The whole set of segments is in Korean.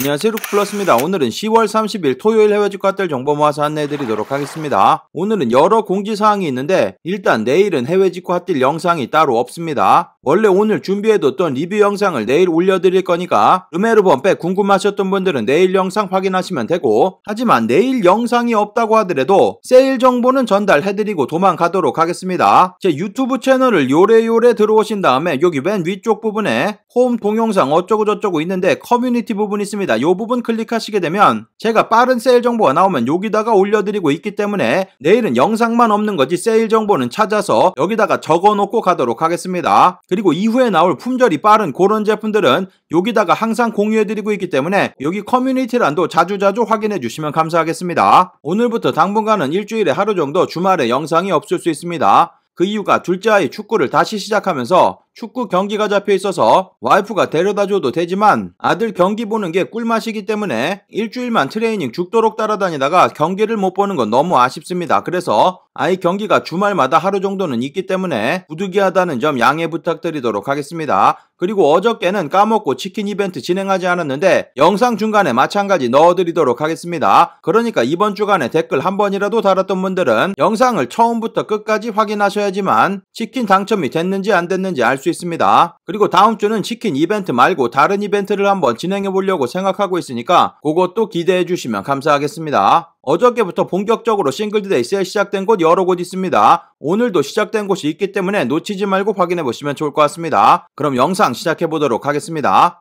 안녕하세요 루크플러스입니다. 오늘은 10월 30일 토요일 해외 주가들 정보 모아서 안내해드리도록 하겠습니다. 오늘은 여러 공지사항이 있는데 일단 내일은 해외 직구 핫딜 영상이 따로 없습니다. 원래 오늘 준비해뒀던 리뷰 영상을 내일 올려드릴 거니까 르메르범빼 궁금하셨던 분들은 내일 영상 확인하시면 되고 하지만 내일 영상이 없다고 하더라도 세일 정보는 전달해드리고 도망가도록 하겠습니다. 제 유튜브 채널을 요래요래 들어오신 다음에 여기 맨 위쪽 부분에 홈 동영상 어쩌고저쩌고 있는데 커뮤니티 부분 있습니다. 있습니다. 이 부분 클릭하시게 되면 제가 빠른 세일 정보가 나오면 여기다가 올려드리고 있기 때문에 내일은 영상만 없는 거지 세일 정보는 찾아서 여기다가 적어놓고 가도록 하겠습니다. 그리고 이후에 나올 품절이 빠른 그런 제품들은 여기다가 항상 공유해드리고 있기 때문에 여기 커뮤니티란도 자주자주 확인해 주시면 감사하겠습니다. 오늘부터 당분간은 일주일에 하루 정도 주말에 영상이 없을 수 있습니다. 그 이유가 둘째 아이 축구를 다시 시작하면서 축구 경기가 잡혀 있어서 와이프가 데려다 줘도 되지만 아들 경기 보는 게 꿀맛이기 때문에 일주일만 트레이닝 죽도록 따라다니다가 경기를 못 보는 건 너무 아쉽습니다. 그래서 아이 경기가 주말마다 하루 정도는 있기 때문에 부득이하다는 점 양해 부탁드리도록 하겠습니다. 그리고 어저께는 까먹고 치킨 이벤트 진행하지 않았는데 영상 중간에 마찬가지 넣어드리도록 하겠습니다. 그러니까 이번 주간에 댓글 한 번이라도 달았던 분들은 영상을 처음부터 끝까지 확인하셔야지만 치킨 당첨이 됐는지 안 됐는지 알수 수 있습니다. 그리고 다음 주는 치킨 이벤트 말고 다른 이벤트를 한번 진행해 보려고 생각하고 있으니까 그것도 기대해 주시면 감사하겠습니다. 어저께부터 본격적으로 싱글드데이 세일 시작된 곳 여러 곳 있습니다. 오늘도 시작된 곳이 있기 때문에 놓치지 말고 확인해 보시면 좋을 것 같습니다. 그럼 영상 시작해 보도록 하겠습니다.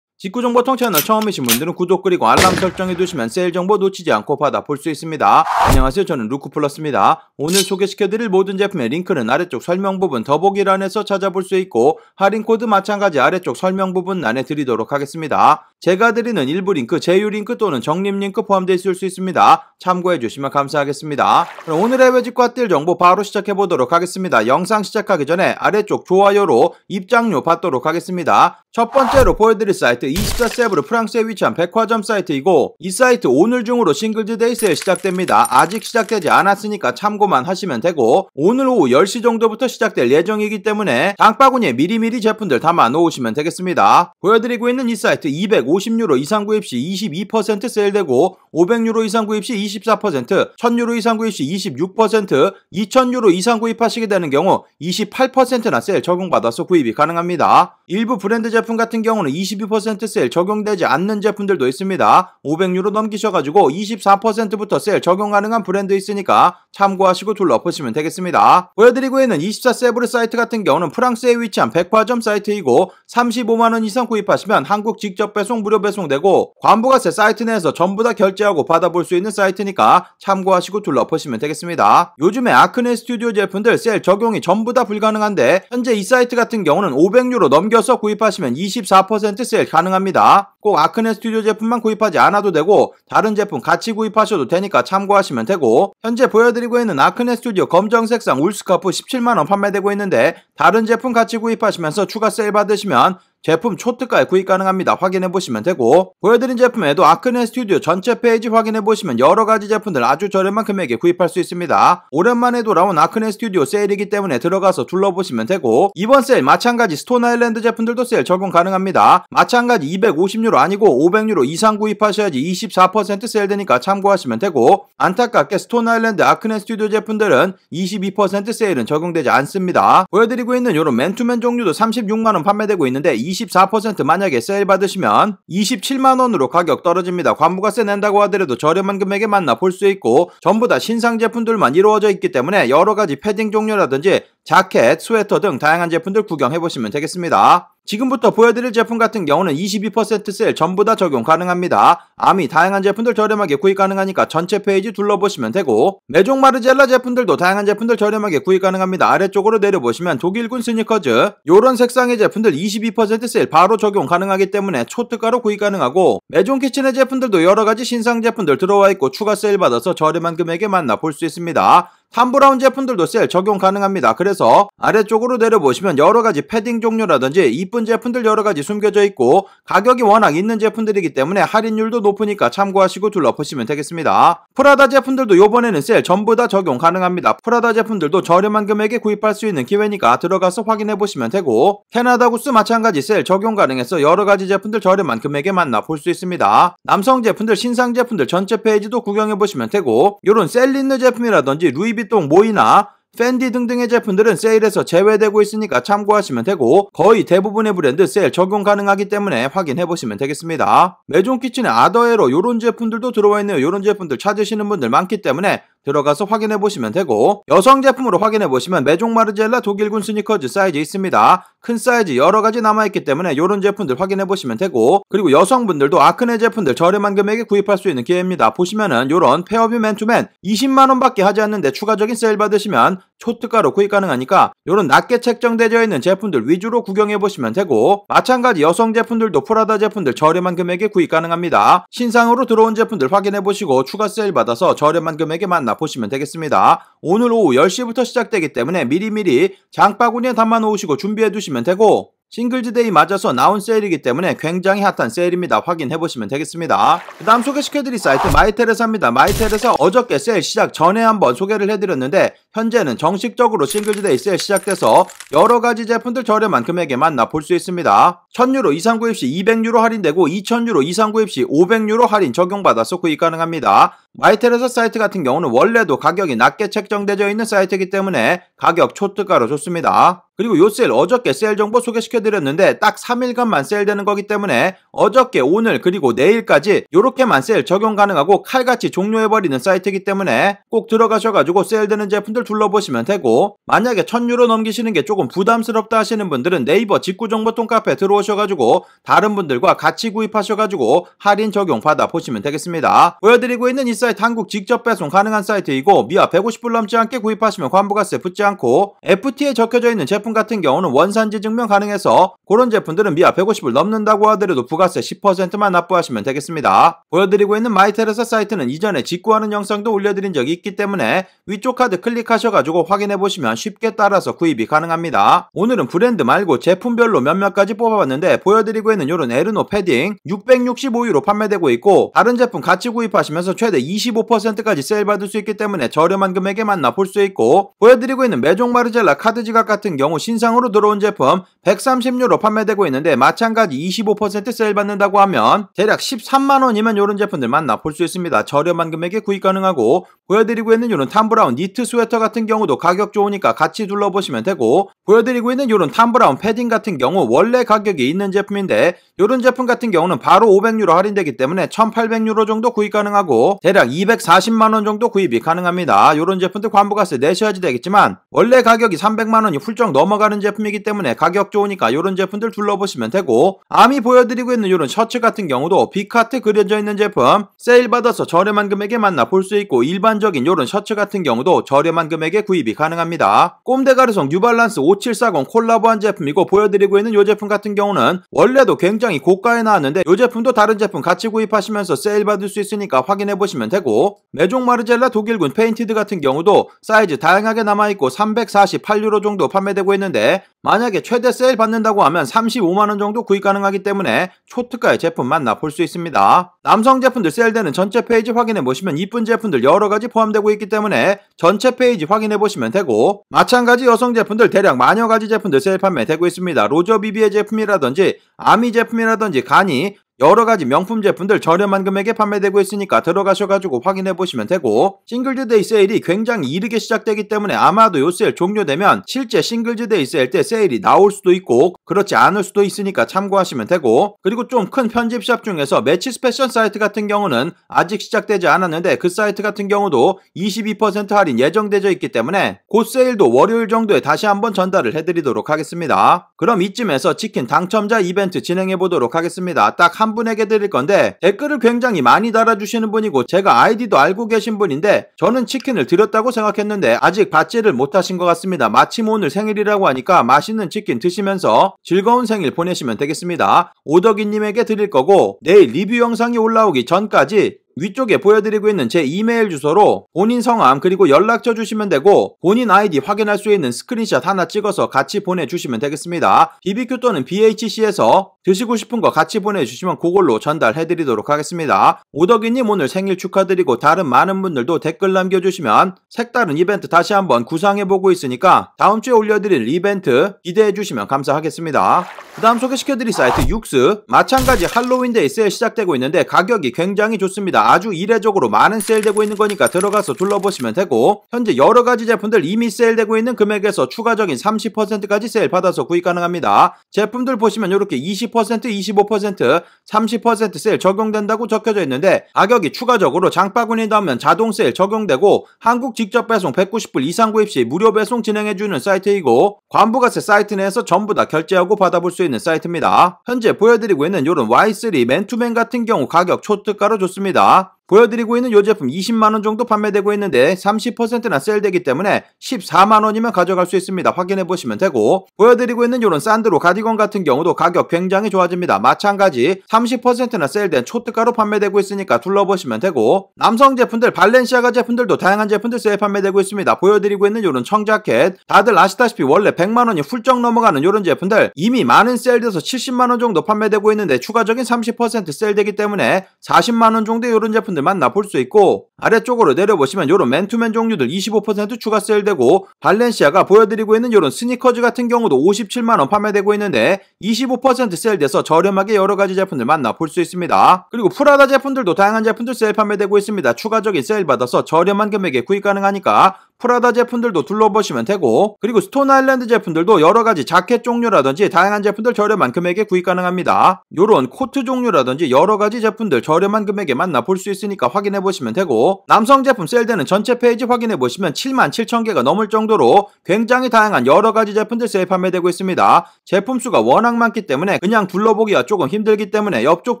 직구정보 통채널 처음이신 분들은 구독 그리고 알람 설정해두시면 세일 정보 놓치지 않고 받아 볼 수 있습니다. 안녕하세요 저는 루크플러스입니다. 오늘 소개시켜드릴 모든 제품의 링크는 아래쪽 설명 부분 더보기란에서 찾아볼 수 있고 할인 코드 마찬가지 아래쪽 설명 부분 안에 드리도록 하겠습니다. 제가 드리는 일부 링크, 제휴 링크 또는 적립 링크 포함되어 있을 수 있습니다. 참고해 주시면 감사하겠습니다. 그럼 오늘의 외직과 뜰 정보 바로 시작해 보도록 하겠습니다. 영상 시작하기 전에 아래쪽 좋아요로 입장료 받도록 하겠습니다. 첫 번째로 보여드릴 사이트 24세브르 프랑스에 위치한 백화점 사이트이고 이 사이트 오늘 중으로 싱글즈 데이 세일 시작됩니다. 아직 시작되지 않았으니까 참고만 하시면 되고 오늘 오후 10시 정도부터 시작될 예정이기 때문에 장바구니에 미리미리 제품들 담아 놓으시면 되겠습니다. 보여드리고 있는 이 사이트 550유로 이상 구입 시22% 세일되고 500유로 이상 구입 시 24%, 1000유로 이상 구입 시 26%, 2000유로 이상 구입하시게 되는 경우 28%나 세일 적용받아서 구입이 가능합니다. 일부 브랜드 제품 같은 경우는 22% 세일 적용되지 않는 제품들도 있습니다. 500유로 넘기셔가지고 24%부터 세일 적용 가능한 브랜드 있으니까 참고하시고 둘러보시면 되겠습니다. 보여드리고 있는 24세브르 사이트 같은 경우는 프랑스에 위치한 백화점 사이트이고 35만원 이상 구입하시면 한국 직접 배송 전송 무료 배송되고 관부가세 사이트 내에서 전부 다 결제하고 받아볼 수 있는 사이트니까 참고하시고 둘러보시면 되겠습니다. 요즘에 아크네 스튜디오 제품들 셀 적용이 전부 다 불가능한데 현재 이 사이트 같은 경우는 500유로 넘겨서 구입하시면 24%셀 가능합니다. 꼭 아크네 스튜디오 제품만 구입하지 않아도 되고 다른 제품 같이 구입하셔도 되니까 참고하시면 되고 현재 보여드리고 있는 아크네 스튜디오 검정색상 울스카프 17만원 판매되고 있는데 다른 제품 같이 구입하시면서 추가 세일 받으시면 제품 초특가에 구입 가능합니다. 확인해보시면 되고 보여드린 제품에도 아크네 스튜디오 전체 페이지 확인해보시면 여러가지 제품들 아주 저렴한 금액에 구입할 수 있습니다. 오랜만에 돌아온 아크네 스튜디오 세일이기 때문에 들어가서 둘러보시면 되고 이번 세일 마찬가지 스톤 아일랜드 제품들도 세일 적용 가능합니다. 마찬가지 250유로 아니고 500유로 이상 구입하셔야지 24% 세일되니까 참고하시면 되고 안타깝게 스톤 아일랜드 아크네 스튜디오 제품들은 22% 세일은 적용되지 않습니다. 보여드리고 있는 요런 맨투맨 종류도 36만원 판매되고 있는데 24% 만약에 세일 받으시면 27만원으로 가격 떨어집니다. 관부가세 낸다고 하더라도 저렴한 금액에 만나 볼 수 있고 전부 다 신상 제품들만 이루어져 있기 때문에 여러가지 패딩 종류라든지 자켓, 스웨터 등 다양한 제품들 구경해보시면 되겠습니다. 지금부터 보여드릴 제품 같은 경우는 22%셀 전부 다 적용 가능합니다. 아미 다양한 제품들 저렴하게 구입 가능하니까 전체 페이지 둘러보시면 되고 메종 마르젤라 제품들도 다양한 제품들 저렴하게 구입 가능합니다. 아래쪽으로 내려보시면 독일군 스니커즈 요런 색상의 제품들 22%셀 바로 적용 가능하기 때문에 초특가로 구입 가능하고 메종 키친의 제품들도 여러가지 신상 제품들 들어와 있고 추가 세일 받아서 저렴한 금액에 만나볼 수 있습니다. 탐브라운 제품들도 셀 적용 가능합니다. 그래서 아래쪽으로 내려보시면 여러가지 패딩 종류라든지 이쁜 제품들 여러가지 숨겨져 있고 가격이 워낙 있는 제품들이기 때문에 할인율도 높으니까 참고하시고 둘러보시면 되겠습니다. 프라다 제품들도 요번에는 셀 전부 다 적용 가능합니다. 프라다 제품들도 저렴한 금액에 구입할 수 있는 기회니까 들어가서 확인해보시면 되고 캐나다 구스 마찬가지 셀 적용 가능해서 여러가지 제품들 저렴한 금액에 만나볼 수 있습니다. 남성 제품들, 신상 제품들 전체 페이지도 구경해보시면 되고 요런 셀린느 제품이라든지 루이비 루이비통 모이나 팬디 등등의 제품들은 세일에서 제외되고 있으니까 참고하시면 되고 거의 대부분의 브랜드 세일 적용 가능하기 때문에 확인해보시면 되겠습니다. 메종 키친의 아더에로 요런 제품들도 들어와 있네요. 요런 제품들 찾으시는 분들 많기 때문에 들어가서 확인해 보시면 되고 여성 제품으로 확인해 보시면 메종 마르젤라 독일군 스니커즈 사이즈 있습니다. 큰 사이즈 여러 가지 남아 있기 때문에 이런 제품들 확인해 보시면 되고 그리고 여성분들도 아크네 제품들 저렴한 금액에 구입할 수 있는 기회입니다. 보시면은 이런 페어뷰 맨투맨 20만 원밖에 하지 않는데 추가적인 세일 받으시면 초특가로 구입 가능하니까 이런 낮게 책정되어 있는 제품들 위주로 구경해보시면 되고 마찬가지 여성 제품들도 프라다 제품들 저렴한 금액에 구입 가능합니다. 신상으로 들어온 제품들 확인해보시고 추가 세일 받아서 저렴한 금액에 만나보시면 되겠습니다. 오늘 오후 10시부터 시작되기 때문에 미리미리 장바구니에 담아놓으시고 준비해두시면 되고 싱글즈데이 맞아서 나온 세일이기 때문에 굉장히 핫한 세일입니다. 확인해보시면 되겠습니다. 그 다음 소개시켜드릴 사이트 마이텔에서입니다마이텔에서 어저께 세일 시작 전에 한번 소개를 해드렸는데 현재는 정식적으로 싱글즈 데이스에 시작돼서 여러 가지 제품들 저렴한 금액에만 나볼 수 있습니다. 1000유로 이상 구입 시 200유로 할인되고 2000유로 이상 구입 시 500유로 할인 적용받아서 구입 가능합니다. 마이텔에서 사이트 같은 경우는 원래도 가격이 낮게 책정되어 있는 사이트이기 때문에 가격 초특가로 좋습니다. 그리고 요 셀 어저께 세일 정보 소개시켜드렸는데 딱 3일간만 세일되는 거기 때문에 어저께 오늘 그리고 내일까지 요렇게만 세일 적용 가능하고 칼같이 종료해버리는 사이트이기 때문에 꼭 들어가셔가지고 세일되는 제품들 사이트들 둘러보시면 되고 만약에 1000유로 넘기시는 게 조금 부담스럽다 하시는 분들은 네이버 직구정보통 카페 들어오셔가지고 다른 분들과 같이 구입하셔가지고 할인 적용 받아 보시면 되겠습니다. 보여드리고 있는 이 사이트 한국 직접 배송 가능한 사이트이고 미화 150불 넘지 않게 구입하시면 관부가세 붙지 않고 FT에 a 적혀져 있는 제품 같은 경우는 원산지 증명 가능해서 그런 제품들은 미화 150불 넘는다고 하더라도 부가세 10%만 납부하시면 되겠습니다. 보여드리고 있는 마이테레사 사이트는 이전에 직구하는 영상도 올려드린 적이 있기 때문에 위쪽 카드 클릭 클릭하셔가지고 확인해보시면 쉽게 따라서 구입이 가능합니다. 오늘은 브랜드 말고 제품별로 몇몇 가지 뽑아봤는데 보여드리고 있는 요런 에르노 패딩 665유로 판매되고 있고 다른 제품 같이 구입하시면서 최대 25%까지 세일받을 수 있기 때문에 저렴한 금액에만 나볼 수 있고 보여드리고 있는 메종 마르젤라 카드 지갑 같은 경우 신상으로 들어온 제품 1 3 0유로 판매되고 있는데 마찬가지 25% 세일 받는다고 하면 대략 13만원이면 이런 제품들만 나볼 수 있습니다. 저렴한 금액에 구입 가능하고 보여드리고 있는 이런 탐브라운 니트 스웨터 같은 경우도 가격 좋으니까 같이 둘러보시면 되고 보여드리고 있는 이런 탐브라운 패딩 같은 경우 원래 가격이 있는 제품인데 이런 제품 같은 경우는 바로 500유로 할인되기 때문에 1800유로 정도 구입 가능하고 대략 240만원 정도 구입이 가능합니다. 이런 제품들 관부가세 내셔야지 되겠지만 원래 가격이 300만원이 훌쩍 넘어가는 제품이기 때문에 가격 좋으니까 이런 제품들 둘러보시면 되고 아미 보여드리고 있는 이런 셔츠 같은 경우도 빅카트 그려져 있는 제품 세일 받아서 저렴한 금액에 만나 볼 수 있고 일반적인 이런 셔츠 같은 경우도 저렴한 금액에 구입이 가능합니다. 꼼데가르송 뉴발란스 5740 콜라보한 제품이고 보여드리고 있는 이 제품 같은 경우는 원래도 굉장히 고가에 나왔는데 이 제품도 다른 제품 같이 구입하시면서 세일 받을 수 있으니까 확인해 보시면 되고 메종 마르젤라 독일군 페인티드 같은 경우도 사이즈 다양하게 남아있고 348유로 정도 판매되고 있는데 만약에 최대 세일 받는다고 하면 35만원 정도 구입 가능하기 때문에 초특가의 제품만 나볼 수 있습니다. 남성 제품들 세일되는 전체 페이지 확인해 보시면 이쁜 제품들 여러가지 포함되고 있기 때문에 전체 페이지 확인해 보시면 되고 마찬가지 여성 제품들 대략 만여가지 제품들 세일 판매되고 있습니다. 로저 비비의 제품이라든지 아미 제품이라든지 간이 여러 가지 명품 제품들 저렴한 금액에 판매되고 있으니까 들어가셔가지고 확인해 보시면 되고 싱글즈데이 세일이 굉장히 이르게 시작되기 때문에 아마도 요 세일 종료되면 실제 싱글즈데이 세일 때 세일이 나올 수도 있고 그렇지 않을 수도 있으니까 참고하시면 되고 그리고 좀 큰 편집샵 중에서 매치스 페셜 사이트 같은 경우는 아직 시작되지 않았는데 그 사이트 같은 경우도 22% 할인 예정되어 있기 때문에 곧 세일도 월요일 정도에 다시 한번 전달을 해드리도록 하겠습니다. 그럼 이쯤에서 치킨 당첨자 이벤트 진행해 보도록 하겠습니다. 딱한 한 분에게 드릴 건데 댓글을 굉장히 많이 달아주시는 분이고 제가 아이디도 알고 계신 분인데 저는 치킨을 드렸다고 생각했는데 아직 받지를 못하신 것 같습니다. 마침 오늘 생일이라고 하니까 맛있는 치킨 드시면서 즐거운 생일 보내시면 되겠습니다. 오덕이님에게 드릴 거고 내일 리뷰 영상이 올라오기 전까지 위쪽에 보여드리고 있는 제 이메일 주소로 본인 성함 그리고 연락처 주시면 되고 본인 아이디 확인할 수 있는 스크린샷 하나 찍어서 같이 보내주시면 되겠습니다. BBQ 또는 BHC에서 드시고 싶은 거 같이 보내주시면 그걸로 전달해드리도록 하겠습니다. 오덕이님 오늘 생일 축하드리고 다른 많은 분들도 댓글 남겨주시면 색다른 이벤트 다시 한번 구상해보고 있으니까 다음 주에 올려드릴 이벤트 기대해주시면 감사하겠습니다. 그 다음 소개시켜드릴 사이트 육스 마찬가지 할로윈 데이 세일 시작되고 있는데 가격이 굉장히 좋습니다. 아주 이례적으로 많은 세일되고 있는 거니까 들어가서 둘러보시면 되고 현재 여러가지 제품들 이미 세일되고 있는 금액에서 추가적인 30%까지 세일 받아서 구입 가능합니다. 제품들 보시면 이렇게 20 20%, 25%, 30%셀 적용된다고 적혀져 있는데 악역이 추가적으로 장바구니 넣으면 자동 셀 적용되고 한국 직접 배송 190불 이상 구입 시 무료 배송 진행해주는 사이트이고 관부가세 사이트 내에서 전부 다 결제하고 받아볼 수 있는 사이트입니다. 현재 보여드리고 있는 이런 Y3 맨투맨 같은 경우 가격 초특가로 좋습니다. 보여드리고 있는 이 제품 20만원 정도 판매되고 있는데 30%나 셀되기 때문에 14만원이면 가져갈 수 있습니다. 확인해보시면 되고 보여드리고 있는 요런 산드로 가디건 같은 경우도 가격 굉장히 좋아집니다. 마찬가지 30%나 셀된 초특가로 판매되고 있으니까 둘러보시면 되고 남성 제품들 발렌시아가 제품들도 다양한 제품들 세일 판매되고 있습니다. 보여드리고 있는 요런 청자켓 다들 아시다시피 원래 100만원이 훌쩍 넘어가는 요런 제품들 이미 많은 셀돼서 70만원 정도 판매되고 있는데 추가적인 30% 셀되기 때문에 40만원 정도요런 제품들 제품들만 나볼수 있고 아래쪽으로 내려보시면 이런 맨투맨 종류들 25% 추가 세일되고 발렌시아가 보여드리고 있는 이런 스니커즈 같은 경우도 57만원 판매되고 있는데 25% 세일돼서 저렴하게 여러가지 제품들 만나볼 수 있습니다. 그리고 프라다 제품들도 다양한 제품들 세일 판매되고 있습니다. 추가적인 세일 받아서 저렴한 금액에 구입 가능하니까 프라다 제품들도 둘러보시면 되고 그리고 스톤 아일랜드 제품들도 여러가지 자켓 종류라든지 다양한 제품들 저렴한 금액에 구입 가능합니다. 요런 코트 종류라든지 여러가지 제품들 저렴한 금액에 만나볼 수있습니다 있으니까 확인해 보시면 되고 남성 제품 세일되는 전체 페이지 확인해 보시면 7만 7천 개가 넘을 정도로 굉장히 다양한 여러 가지 제품들 세일 판매되고 있습니다. 제품 수가 워낙 많기 때문에 그냥 둘러보기가 조금 힘들기 때문에 옆쪽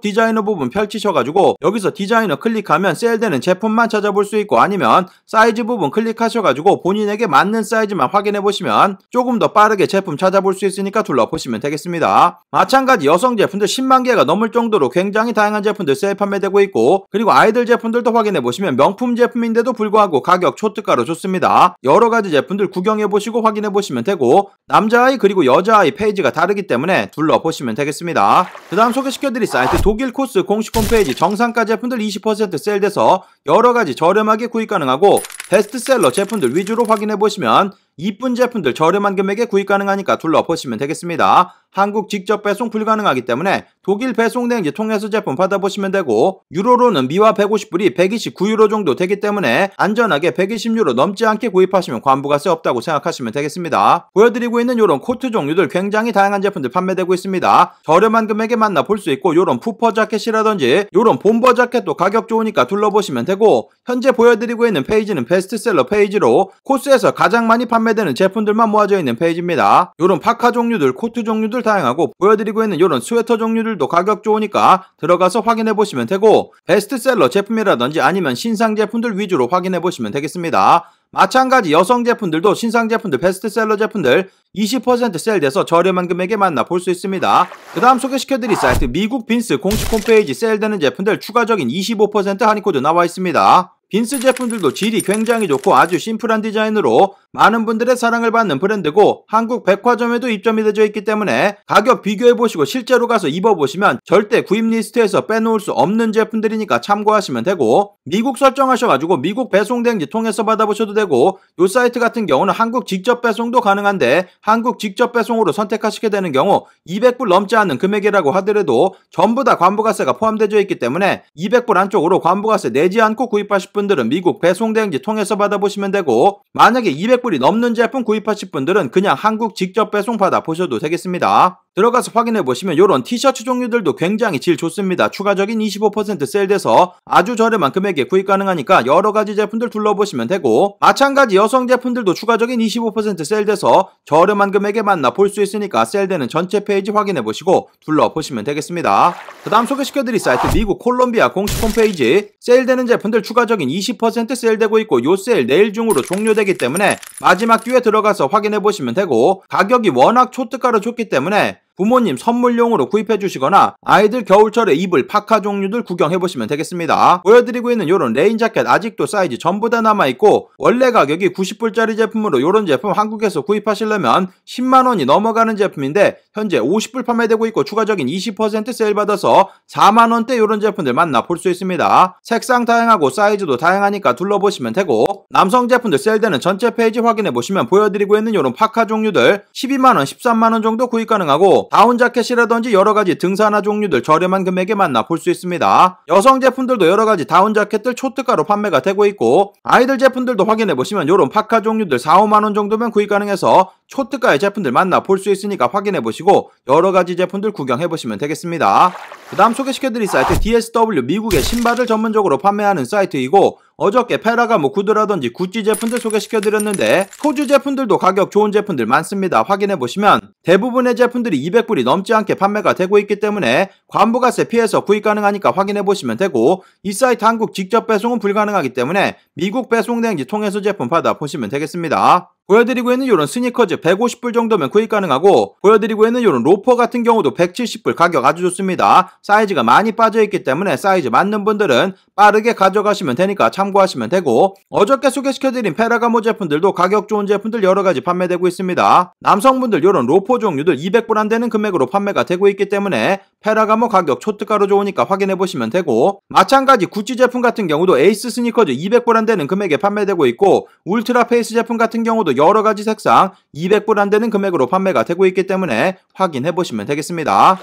디자이너 부분 펼치셔가지고 여기서 디자이너 클릭하면 세일되는 제품만 찾아볼 수 있고 아니면 사이즈 부분 클릭하셔가지고 본인에게 맞는 사이즈만 확인해 보시면 조금 더 빠르게 제품 찾아볼 수 있으니까 둘러보시면 되겠습니다. 마찬가지 여성 제품들 10만 개가 넘을 정도로 굉장히 다양한 제품들 세일 판매되고 있고 그리고 아이들 아이들 제품들도 확인해 보시면 명품 제품인데도 불구하고 가격 초특가로 좋습니다. 여러 가지 제품들 구경해 보시고 확인해 보시면 되고 남자아이 그리고 여자아이 페이지가 다르기 때문에 둘러보시면 되겠습니다. 그 다음 소개시켜 드릴 사이트 독일 코스 공식 홈페이지 정상가 제품들 20% 세일돼서 여러 가지 저렴하게 구입 가능하고 베스트셀러 제품들 위주로 확인해 보시면 이쁜 제품들 저렴한 금액에 구입 가능하니까 둘러보시면 되겠습니다. 한국 직접 배송 불가능하기 때문에 독일 배송 대행지 통해서 제품 받아보시면 되고 유로로는 미화 150불이 129유로 정도 되기 때문에 안전하게 120유로 넘지 않게 구입하시면 관부가세 없다고 생각하시면 되겠습니다. 보여드리고 있는 이런 코트 종류들 굉장히 다양한 제품들 판매되고 있습니다. 저렴한 금액에 만나볼 수 있고 이런 푸퍼 자켓이라든지 이런 본버 자켓도 가격 좋으니까 둘러보시면 되고 현재 보여드리고 있는 페이지는 베스트셀러 페이지로 코스에서 가장 많이 판매되는 제품들만 모아져 있는 페이지입니다. 이런 파카 종류들, 코트 종류들 아주 다양하고 보여드리고 있는 이런 스웨터 종류들도 가격 좋으니까 들어가서 확인해 보시면 되고 베스트셀러 제품이라든지 아니면 신상 제품들 위주로 확인해 보시면 되겠습니다. 마찬가지 여성 제품들도 신상 제품들, 베스트셀러 제품들 20% 세일돼서 저렴한 금액에 만나볼 수 있습니다. 그 다음 소개시켜드릴 사이트 미국 빈스 공식 홈페이지 세일되는 제품들 추가적인 25% 할인코드 나와 있습니다. 빈스 제품들도 질이 굉장히 좋고 아주 심플한 디자인으로 많은 분들의 사랑을 받는 브랜드고 한국 백화점에도 입점이 되어 있기 때문에 가격 비교해보시고 실제로 가서 입어보시면 절대 구입 리스트에서 빼놓을 수 없는 제품들이니까 참고하시면 되고 미국 설정하셔가지고 미국 배송대행지 통해서 받아보셔도 되고 요 사이트 같은 경우는 한국 직접 배송도 가능한데 한국 직접 배송으로 선택하시게 되는 경우 200불 넘지 않는 금액이라고 하더라도 전부 다 관부가세가 포함되어 있기 때문에 200불 안쪽으로 관부가세 내지 않고 구입하실 분들은 미국 배송대행지 통해서 받아보시면 되고 만약에 200 200불이 넘는 제품 구입하실 분들은 그냥 한국 직접 배송 받아 보셔도 되겠습니다. 들어가서 확인해 보시면 이런 티셔츠 종류들도 굉장히 질 좋습니다. 추가적인 25% 세일돼서 아주 저렴한 금액에 구입 가능하니까 여러 가지 제품들 둘러보시면 되고 마찬가지 여성 제품들도 추가적인 25% 세일돼서 저렴한 금액에 만나 볼 수 있으니까 세일되는 전체 페이지 확인해 보시고 둘러보시면 되겠습니다. 그 다음 소개시켜 드릴 사이트 미국 콜롬비아 공식 홈페이지 세일되는 제품들 추가적인 20% 세일되고 있고 요 세일 내일 중으로 종료되기 때문에 마지막 뒤에 들어가서 확인해 보시면 되고 가격이 워낙 초특가로 좋기 때문에 부모님 선물용으로 구입해 주시거나 아이들 겨울철에 입을 파카 종류들 구경해 보시면 되겠습니다. 보여드리고 있는 이런 레인 자켓 아직도 사이즈 전부 다 남아있고 원래 가격이 90불짜리 제품으로 이런 제품 한국에서 구입하시려면 10만원이 넘어가는 제품인데 현재 50불 판매되고 있고 추가적인 20% 세일 받아서 4만원대 이런 제품들 만나볼 수 있습니다. 색상 다양하고 사이즈도 다양하니까 둘러보시면 되고 남성 제품들 세일되는 전체 페이지 확인해 보시면 보여드리고 있는 이런 파카 종류들 12만원, 13만원 정도 구입 가능하고 다운 자켓이라든지 여러가지 등산화 종류들 저렴한 금액에 만나 볼 수 있습니다. 여성 제품들도 여러가지 다운 자켓들 초특가로 판매가 되고 있고 아이들 제품들도 확인해보시면 요런 파카 종류들 4, 5만원 정도면 구입 가능해서 초특가의 제품들 만나 볼 수 있으니까 확인해보시고 여러가지 제품들 구경해보시면 되겠습니다. 그 다음 소개시켜드릴 사이트 DSW 미국의 신발을 전문적으로 판매하는 사이트이고 어저께 페라가 모쿠드라든지 뭐 구찌 제품들 소개시켜드렸는데 소주 제품들도 가격 좋은 제품들 많습니다. 확인해보시면 대부분의 제품들이 200불이 넘지 않게 판매가 되고 있기 때문에 관부가세 피해서 구입 가능하니까 확인해보시면 되고 이 사이트 한국 직접 배송은 불가능하기 때문에 미국 배송대행지 통해서 제품 받아보시면 되겠습니다. 보여드리고 있는 이런 스니커즈 150불 정도면 구입 가능하고 보여드리고 있는 이런 로퍼 같은 경우도 170불 가격 아주 좋습니다. 사이즈가 많이 빠져있기 때문에 사이즈 맞는 분들은 빠르게 가져가시면 되니까 참고하시면 되고 어저께 소개시켜드린 페라가모 제품들도 가격 좋은 제품들 여러가지 판매되고 있습니다. 남성분들 이런 로퍼 종류들 200불 안되는 금액으로 판매가 되고 있기 때문에 페라가모 가격 초특가로 좋으니까 확인해보시면 되고 마찬가지 구찌 제품 같은 경우도 에이스 스니커즈 200불 안되는 금액에 판매되고 있고 울트라 페이스 제품 같은 경우도 여러 가지 색상 200불 안 되는 금액으로 판매가 되고 있기 때문에 확인해 보시면 되겠습니다.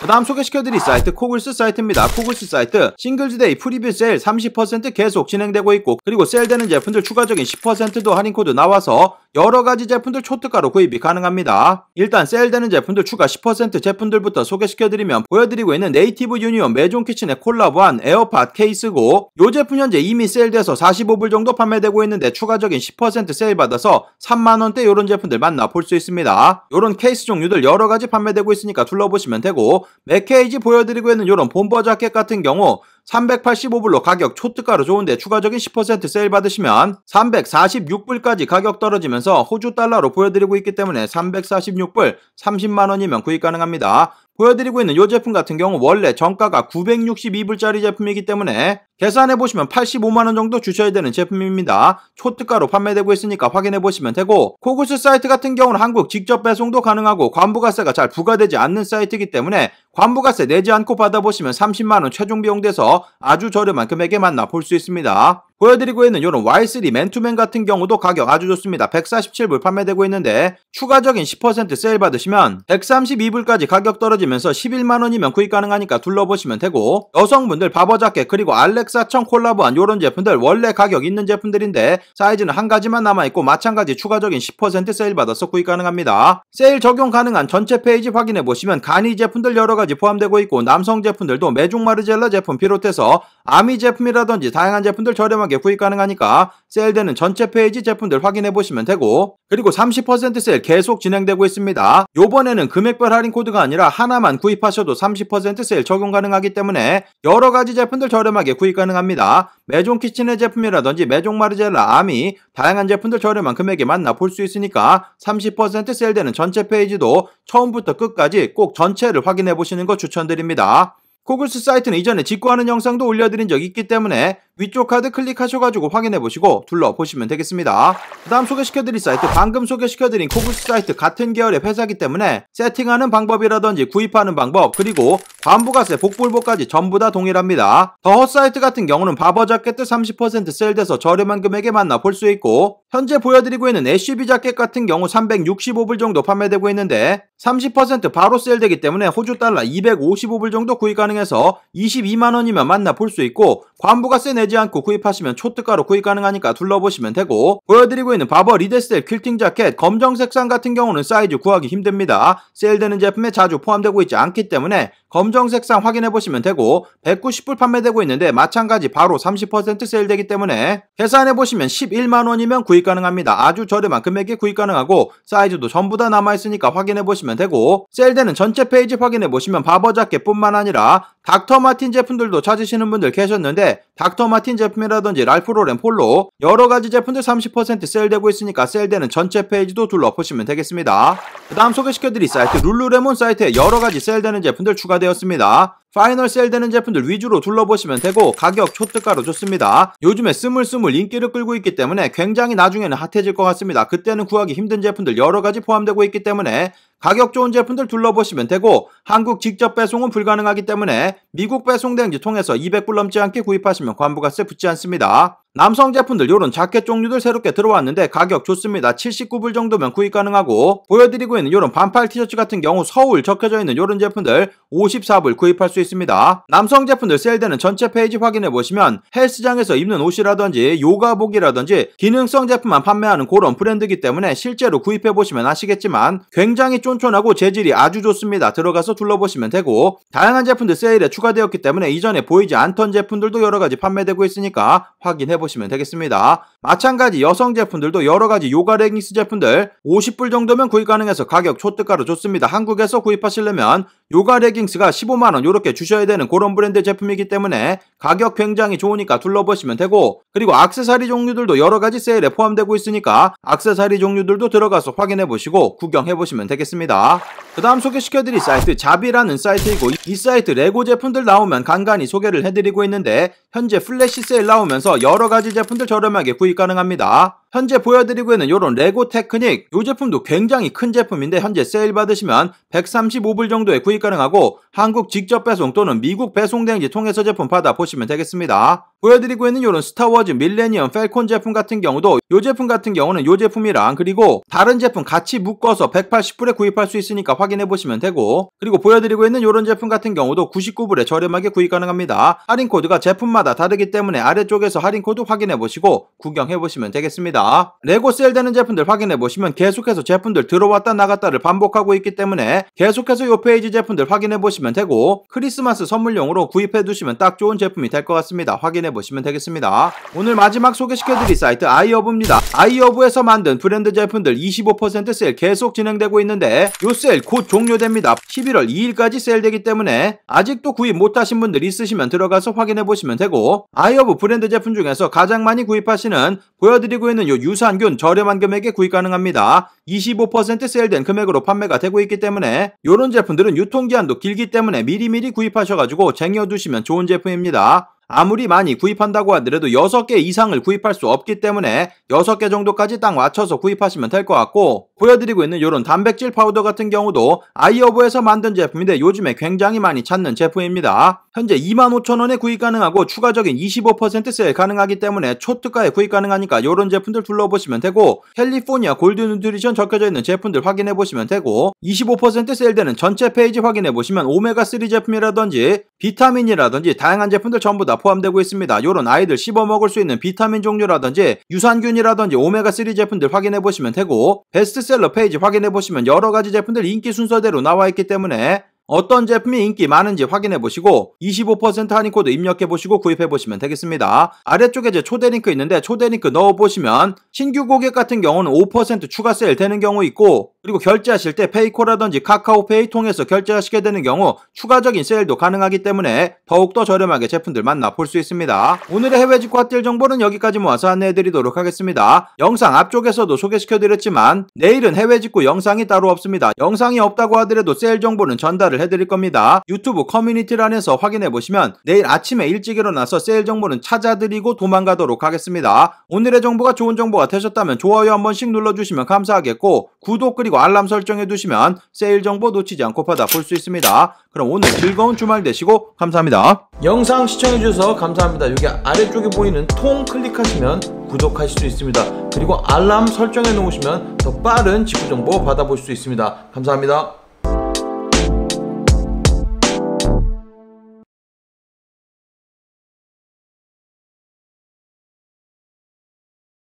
그 다음 소개시켜드릴 사이트 코글스 사이트입니다. 코글스 사이트 싱글즈데이 프리뷰 세일 30% 계속 진행되고 있고 그리고 세일되는 제품들 추가적인 10%도 할인코드 나와서 여러가지 제품들 초특가로 구입이 가능합니다. 일단 세일되는 제품들 추가 10% 제품들부터 소개시켜드리면 보여드리고 있는 네이티브 유니온 메종 키친의 콜라보한 에어팟 케이스고 이 제품 현재 이미 세일돼서 45불 정도 판매되고 있는데 추가적인 10% 세일 받아서 3만원대 이런 제품들 만나볼 수 있습니다. 이런 케이스 종류들 여러가지 판매되고 있으니까 둘러보시면 되고 맥케이지 보여드리고 있는 이런 본버 자켓 같은 경우 385불로 가격 초특가로 좋은데 추가적인 10% 세일 받으시면 346불까지 가격 떨어지면서 호주 달러로 보여드리고 있기 때문에 346불 30만원이면 구입 가능합니다. 보여드리고 있는 이 제품 같은 경우 원래 정가가 962불짜리 제품이기 때문에 계산해보시면 85만원 정도 주셔야 되는 제품입니다. 초특가로 판매되고 있으니까 확인해보시면 되고 코구스 사이트 같은 경우는 한국 직접 배송도 가능하고 관부가세가 잘 부과되지 않는 사이트이기 때문에 관부가세 내지 않고 받아보시면 30만원 최종 비용 돼서 아주 저렴한 금액에만 나볼 수 있습니다. 보여드리고 있는 이런 Y3 맨투맨 같은 경우도 가격 아주 좋습니다. 147불 판매되고 있는데 추가적인 10% 세일 받으시면 132불까지 가격 떨어지면서 11만원이면 구입 가능하니까 둘러보시면 되고 여성분들 바버 자켓 그리고 알렉사청 콜라보한 이런 제품들 원래 가격 있는 제품들인데 사이즈는 한 가지만 남아있고 마찬가지 추가적인 10% 세일 받아서 구입 가능합니다. 세일 적용 가능한 전체 페이지 확인해보시면 간이 제품들 여러가지 포함되고 있고 남성 제품들도 메중마르젤라 제품 비롯해서 아미 제품이라든지 다양한 제품들 저렴하게 저하게 구입 가능하니까 세일되는 전체 페이지 제품들 확인해 보시면 되고 그리고 30% 세일 계속 진행되고 있습니다. 요번에는 금액별 할인 코드가 아니라 하나만 구입하셔도 30% 세일 적용 가능하기 때문에 여러 가지 제품들 저렴하게 구입 가능합니다. 매종 키친의 제품이라든지 매종 마르젤라, 아미 다양한 제품들 저렴한 금액에 만나 볼 수 있으니까 30% 세일되는 전체 페이지도 처음부터 끝까지 꼭 전체를 확인해 보시는 거 추천드립니다. 코글스 사이트는 이전에 직구하는 영상도 올려드린 적이 있기 때문에 위쪽 카드 클릭하셔가지고 확인해보시고 둘러보시면 되겠습니다. 그 다음 소개시켜드릴 사이트 방금 소개시켜드린 코구스 사이트 같은 계열의 회사기 때문에 세팅하는 방법이라든지 구입하는 방법 그리고 관부가세 복불복까지 전부 다 동일합니다. 더허 사이트 같은 경우는 바버 자켓도 30% 세일돼서 저렴한 금액에 만나 볼 수 있고 현재 보여드리고 있는 SUV 자켓 같은 경우 365불 정도 판매되고 있는데 30% 바로 세일되기 때문에 호주 달러 255불 정도 구입 가능해서 22만원이면 만나 볼 수 있고 관부가세 내지 않고 구입하시면 초특가로 구입 가능하니까 둘러보시면 되고 보여드리고 있는 바버 리데스텝 퀼팅 자켓 검정 색상 같은 경우는 사이즈 구하기 힘듭니다. 세일되는 제품에 자주 포함되고 있지 않기 때문에 검정 색상 확인해보시면 되고 190불 판매되고 있는데 마찬가지 바로 30% 세일되기 때문에 계산해보시면 11만원이면 구입 가능합니다. 아주 저렴한 금액에 구입 가능하고 사이즈도 전부 다 남아있으니까 확인해보시면 되고 세일되는 전체 페이지 확인해보시면 바버 자켓뿐만 아니라 닥터마틴 제품들도 찾으시는 분들 계셨는데 닥터마틴 제품이라든지 랄프로렌 폴로 여러가지 제품들 30% 세일되고 있으니까 세일되는 전체 페이지도 둘러보시면 되겠습니다. 그 다음 소개시켜드릴 사이트 룰루레몬 사이트에 여러가지 세일되는 제품들 추가되었습니다. 파이널 셀되는 제품들 위주로 둘러보시면 되고 가격 초특가로 좋습니다. 요즘에 스물스물 인기를 끌고 있기 때문에 굉장히 나중에는 핫해질 것 같습니다. 그때는 구하기 힘든 제품들 여러가지 포함되고 있기 때문에 가격 좋은 제품들 둘러보시면 되고 한국 직접 배송은 불가능하기 때문에 미국 배송 대행지 통해서 200불 넘지 않게 구입하시면 관부가세 붙지 않습니다. 남성 제품들 요런 자켓 종류들 새롭게 들어왔는데 가격 좋습니다. 79불 정도면 구입 가능하고 보여드리고 있는 요런 반팔 티셔츠 같은 경우 서울 적혀져 있는 요런 제품들 54불 구입할 수 있습니다. 남성 제품들 세일되는 전체 페이지 확인해보시면 헬스장에서 입는 옷이라든지 요가복이라든지 기능성 제품만 판매하는 그런 브랜드이기 때문에 실제로 구입해보시면 아시겠지만 굉장히 쫀쫀하고 재질이 아주 좋습니다. 들어가서 둘러보시면 되고 다양한 제품들 세일에 추가되었기 때문에 이전에 보이지 않던 제품들도 여러가지 판매되고 있으니까 확인해보시면 해보시면 되겠습니다. 마찬가지 여성 제품들도 여러가지 요가 레깅스 제품들 50불 정도면 구입 가능해서 가격 초특가로 좋습니다. 한국에서 구입하시려면 요가 레깅스가 15만원 이렇게 주셔야 되는 그런 브랜드 제품이기 때문에 가격 굉장히 좋으니까 둘러보시면 되고 그리고 악세사리 종류들도 여러가지 세일에 포함되고 있으니까 악세사리 종류들도 들어가서 확인해보시고 구경해보시면 되겠습니다. 그 다음 소개시켜드릴 사이트 자비라는 사이트이고 이 사이트 레고 제품들 나오면 간간히 소개를 해드리고 있는데 현재 플래시 세일 나오면서 여러가지 제품들 저렴하게 구입 가능합니다. 현재 보여드리고 있는 이런 레고 테크닉 이 제품도 굉장히 큰 제품인데 현재 세일 받으시면 135불 정도에 구입 가능하고 한국 직접 배송 또는 미국 배송 대행지 통해서 제품 받아 보시면 되겠습니다. 보여드리고 있는 이런 스타워즈 밀레니엄 펠콘 제품 같은 경우도 이 제품 같은 경우는 이 제품이랑 그리고 다른 제품 같이 묶어서 180불에 구입할 수 있으니까 확인해 보시면 되고 그리고 보여드리고 있는 이런 제품 같은 경우도 99불에 저렴하게 구입 가능합니다. 할인 코드가 제품마다 다르기 때문에 아래쪽에서 할인 코드 확인해 보시고 구경해 보시면 되겠습니다. 있습니다. 레고 세일되는 제품들 확인해 보시면 계속해서 제품들 들어왔다 나갔다를 반복하고 있기 때문에 계속해서 요 페이지 제품들 확인해 보시면 되고 크리스마스 선물용으로 구입해 두시면 딱 좋은 제품이 될 것 같습니다. 확인해 보시면 되겠습니다. 오늘 마지막 소개시켜 드릴 사이트 아이어브입니다. 아이어브에서 만든 브랜드 제품들 25% 세일 계속 진행되고 있는데 요 세일 곧 종료됩니다. 11월 2일까지 세일되기 때문에 아직도 구입 못하신 분들 있으시면 들어가서 확인해 보시면 되고 아이어브 브랜드 제품 중에서 가장 많이 구입하시는 보여드리고 있는 원료 유산균 저렴한 금액에 구입 가능합니다. 25% 세일된 금액으로 판매가 되고 있기 때문에 이런 제품들은 유통기한도 길기 때문에 미리미리 구입하셔가지고 쟁여두시면 좋은 제품입니다. 아무리 많이 구입한다고 하더라도 6개 이상을 구입할 수 없기 때문에 6개 정도까지 딱 맞춰서 구입하시면 될 것 같고 보여드리고 있는 이런 단백질 파우더 같은 경우도 아이어브에서 만든 제품인데 요즘에 굉장히 많이 찾는 제품입니다. 현재 25,000원에 구입 가능하고 추가적인 25% 세일 가능하기 때문에 초특가에 구입 가능하니까 이런 제품들 둘러보시면 되고 캘리포니아 골드 누트리션 적혀져 있는 제품들 확인해 보시면 되고 25% 세일되는 전체 페이지 확인해 보시면 오메가3 제품이라든지 비타민이라든지 다양한 제품들 전부 다 포함되고 있습니다. 요런 아이들 씹어 먹을 수 있는 비타민 종류라든지 유산균이라든지 오메가3 제품들 확인해 보시면 되고 베스트셀러 페이지 확인해 보시면 여러 가지 제품들 인기 순서대로 나와 있기 때문에 어떤 제품이 인기 많은지 확인해 보시고 25% 할인 코드 입력해 보시고 구입해 보시면 되겠습니다. 아래쪽에 제 초대 링크 있는데 초대 링크 넣어 보시면 신규 고객 같은 경우는 5% 추가 세일 되는 경우 있고 그리고 결제하실 때 페이코라든지 카카오페이 통해서 결제하시게 되는 경우 추가적인 세일도 가능하기 때문에 더욱더 저렴하게 제품들 만나볼 수 있습니다. 오늘의 해외 직구핫딜 정보는 여기까지 모아서 안내해드리도록 하겠습니다. 영상 앞쪽에서도 소개시켜드렸지만 내일은 해외 직구 영상이 따로 없습니다. 영상이 없다고 하더라도 세일 정보는 전달을 해드릴 겁니다. 유튜브 커뮤니티란에서 확인해보시면 내일 아침에 일찍 일어나서 세일 정보는 찾아드리고 도망가도록 하겠습니다. 오늘의 정보가 좋은 정보가 되셨다면 좋아요 한 번씩 눌러주시면 감사하겠고 구독 그리고 그리고 알람 설정해 두시면 세일 정보 놓치지 않고 받아 볼 수 있습니다. 그럼 오늘 즐거운 주말 되시고 감사합니다. 영상 시청해 주셔서 감사합니다. 여기 아래쪽에 보이는 통 클릭하시면 구독하실 수 있습니다. 그리고 알람 설정해 놓으시면 더 빠른 직구 정보 받아볼 수 있습니다. 감사합니다.